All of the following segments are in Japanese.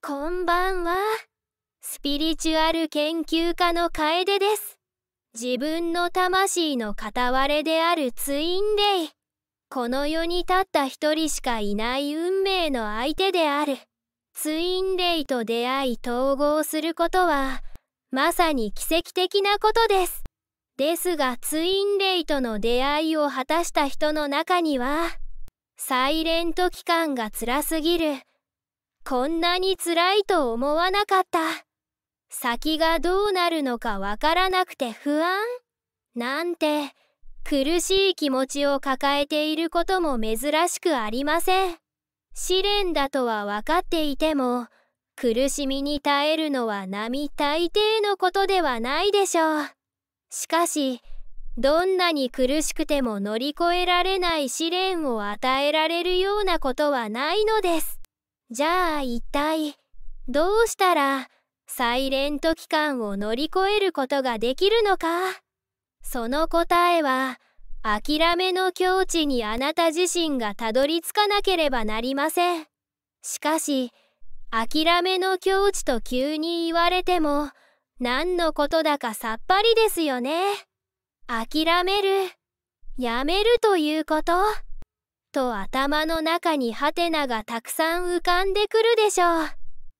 こんばんは。スピリチュアル研究家の楓です。自分の魂の片割れであるツインレイ。この世に立った一人しかいない運命の相手である。ツインレイと出会い統合することは、まさに奇跡的なことです。ですがツインレイとの出会いを果たした人の中には、サイレント期間が辛すぎる。こんなに辛いと思わなかった先がどうなるのかわからなくて不安なんて苦しい気持ちを抱えていることも珍しくありません試練だとは分かっていても苦しみに耐えるのは並大抵のことではないでしょうしかしどんなに苦しくても乗り越えられない試練を与えられるようなことはないのですじゃあ一体どうしたらサイレント期間を乗り越えることができるのかその答えは諦めの境地にあなた自身がたどり着かなければなりません。しかし諦めの境地と急に言われても何のことだかさっぱりですよね。諦めるやめるということと頭の中にハテナがたくさん浮かんでくるでしょう。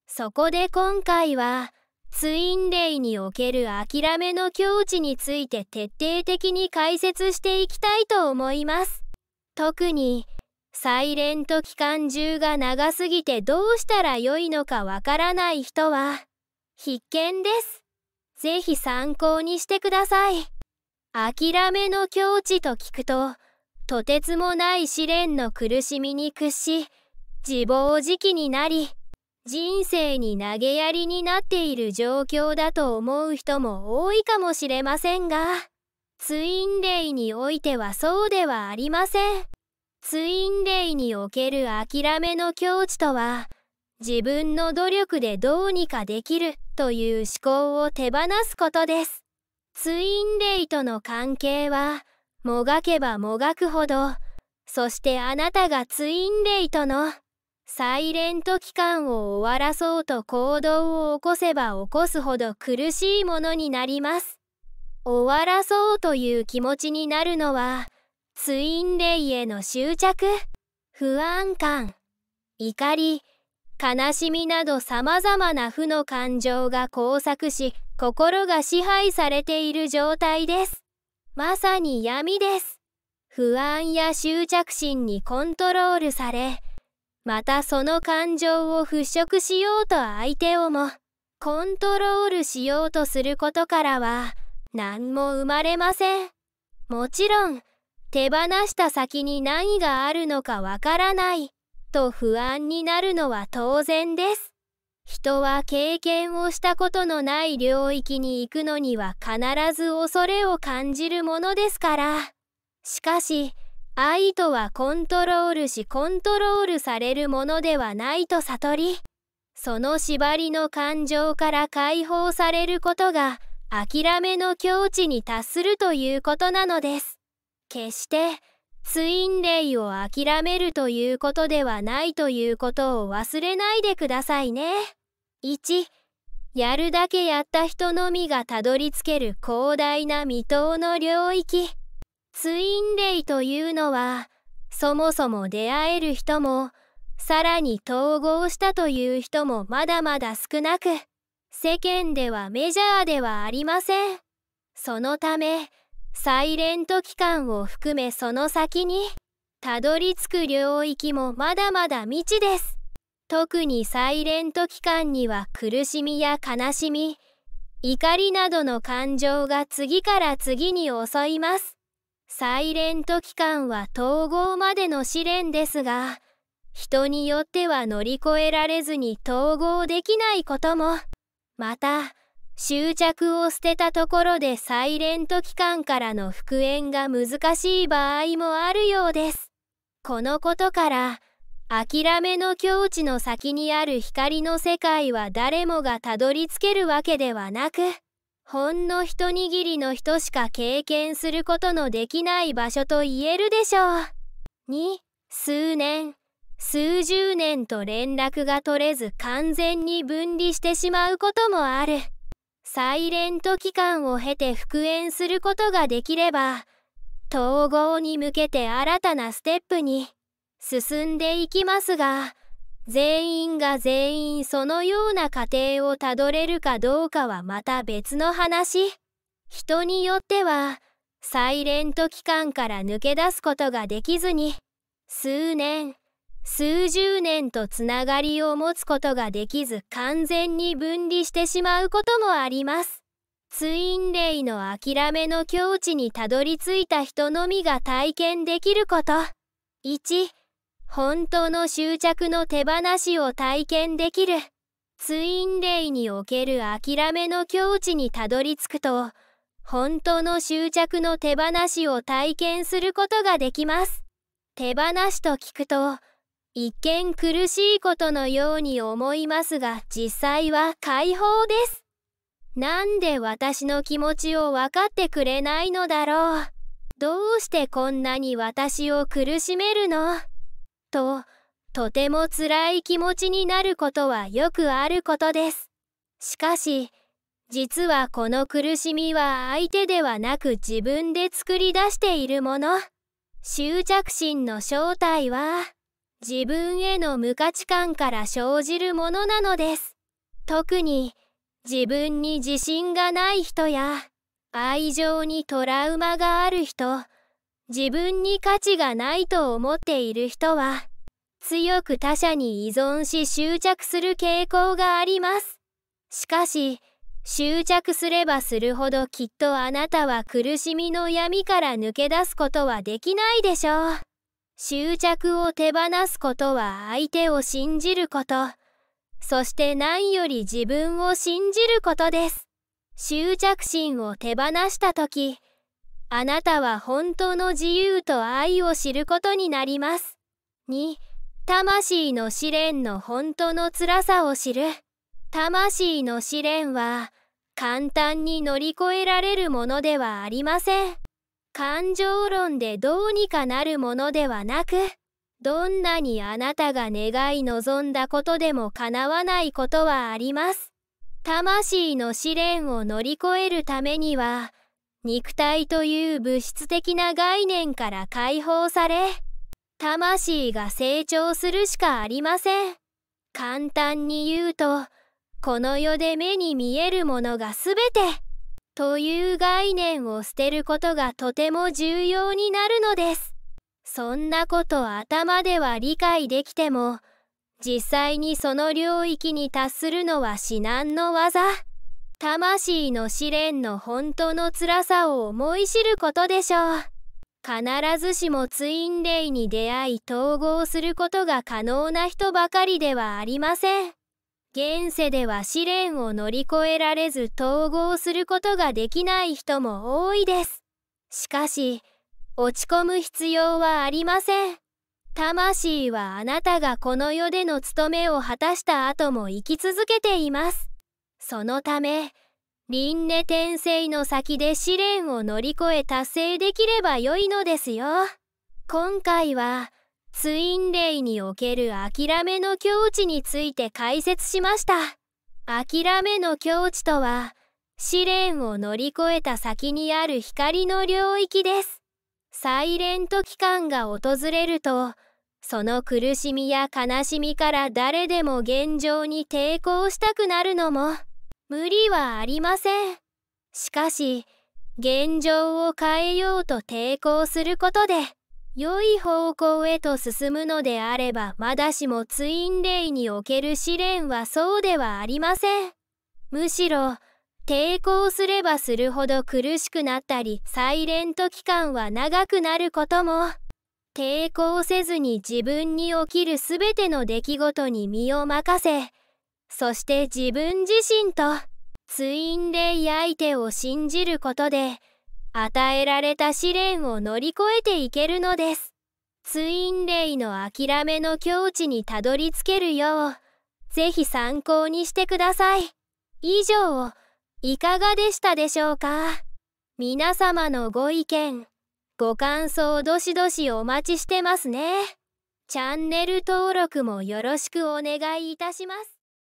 そこで今回は、ツインレイにおける諦めの境地について徹底的に解説していきたいと思います。特に、サイレント期間中が長すぎてどうしたらよいのかわからない人は、必見です。ぜひ参考にしてください。諦めの境地と聞くと、とてつもない試練の苦しみに屈し自暴自棄になり人生に投げやりになっている状況だと思う人も多いかもしれませんがツインレイにおいてはそうではありませんツインレイにおける諦めの境地とは自分の努力でどうにかできるという思考を手放すことですツインレイとの関係はもがけばもがくほどそしてあなたがツインレイとのサイレント期間を終わらそうと行動を起こせば起こすほど苦しいものになります。終わらそうという気持ちになるのはツインレイへの執着不安感怒り悲しみなどさまざまな負の感情が交錯し心が支配されている状態です。まさに闇です。不安や執着心にコントロールされ、またその感情を払拭しようと相手をも、コントロールしようとすることからは、何も生まれません。もちろん、手放した先に何があるのかわからない、と不安になるのは当然です。人は経験をしたことのない領域に行くのには必ず恐れを感じるものですから。しかし、愛とはコントロールしコントロールされるものではないと悟り、その縛りの感情から解放されることが、諦めの境地に達するということなのです。決して、ツインレイを諦めるということではないということを忘れないでくださいね。1やるだけやった人のみがたどり着ける広大な未踏の領域ツインレイというのはそもそも出会える人もさらに統合したという人もまだまだ少なく世間ではメジャーではありません。そのためサイレント期間を含めその先にたどり着く領域もまだまだ未知です特にサイレント期間には苦しみや悲しみ怒りなどの感情が次から次に襲いますサイレント期間は統合までの試練ですが人によっては乗り越えられずに統合できないこともまた執着を捨てたところでサイレント期間からの復縁が難しい場合もあるようです。このことから、諦めの境地の先にある光の世界は誰もがたどり着けるわけではなく、ほんの一握りの人しか経験することのできない場所と言えるでしょう。に、数年、数十年と連絡が取れず完全に分離してしまうこともある。サイレント期間を経て復縁することができれば統合に向けて新たなステップに進んでいきますが全員が全員そのような過程をたどれるかどうかはまた別の話人によってはサイレント期間から抜け出すことができずに数年数十年とつながりを持つことができず完全に分離してしまうこともあります。ツインレイの諦めの境地にたどり着いた人のみが体験できること。1、本当の執着の手放しを体験できる。ツインレイにおける諦めの境地にたどり着くと、本当の執着の手放しを体験することができます。手放しと聞くと、一見苦しいことのように思いますが実際は解放です。なんで私の気持ちを分かってくれないのだろう。どうしてこんなに私を苦しめるのと、とても辛い気持ちになることはよくあることです。しかし、実はこの苦しみは相手ではなく自分で作り出しているもの。執着心の正体は、自分への無価値観から生じるものなのです。特に自分に自信がない人や愛情にトラウマがある人、自分に価値がないと思っている人は強く他者に依存し執着する傾向があります。しかし、執着すればするほどきっとあなたは苦しみの闇から抜け出すことはできないでしょう。執着を手放すことは相手を信じること。そして何より自分を信じることです。執着心を手放した時、あなたは本当の自由と愛を知ることになります。2、魂の試練の本当の辛さを知る。魂の試練は簡単に乗り越えられるものではありません。感情論でどうにかなるものではなくどんなにあなたが願い望んだことでも叶わないことはあります。魂の試練を乗り越えるためには肉体という物質的な概念から解放され魂が成長するしかありません。簡単に言うとこの世で目に見えるものが全て。という概念を捨てることがとても重要になるのです。そんなこと頭では理解できても、実際にその領域に達するのは至難の技。魂の試練の本当の辛さを思い知ることでしょう。必ずしもツインレイに出会い統合することが可能な人ばかりではありません。現世では試練を乗り越えられず統合することができない人も多いです。しかし、落ち込む必要はありません。魂はあなたがこの世での務めを果たした後も生き続けています。そのため、輪廻転生の先で試練を乗り越え達成できればよいのですよ。今回は、ツインレイにおける諦めの境地について解説しました。諦めの境地とは、試練を乗り越えた先にある光の領域です。サイレント期間が訪れると、その苦しみや悲しみから誰でも現状に抵抗したくなるのも、無理はありません。しかし、現状を変えようと抵抗することで、良い方向へと進むのであればまだしもツインレイにおける試練はそうではありません。むしろ抵抗すればするほど苦しくなったりサイレント期間は長くなることも抵抗せずに自分に起きる全ての出来事に身を任せそして自分自身とツインレイ相手を信じることで与えられた試練を乗り越えていけるのです。ツインレイの諦めの境地にたどり着けるよう、ぜひ参考にしてください。以上、いかがでしたでしょうか皆様のご意見、ご感想どしどしお待ちしてますね。チャンネル登録もよろしくお願いいたします。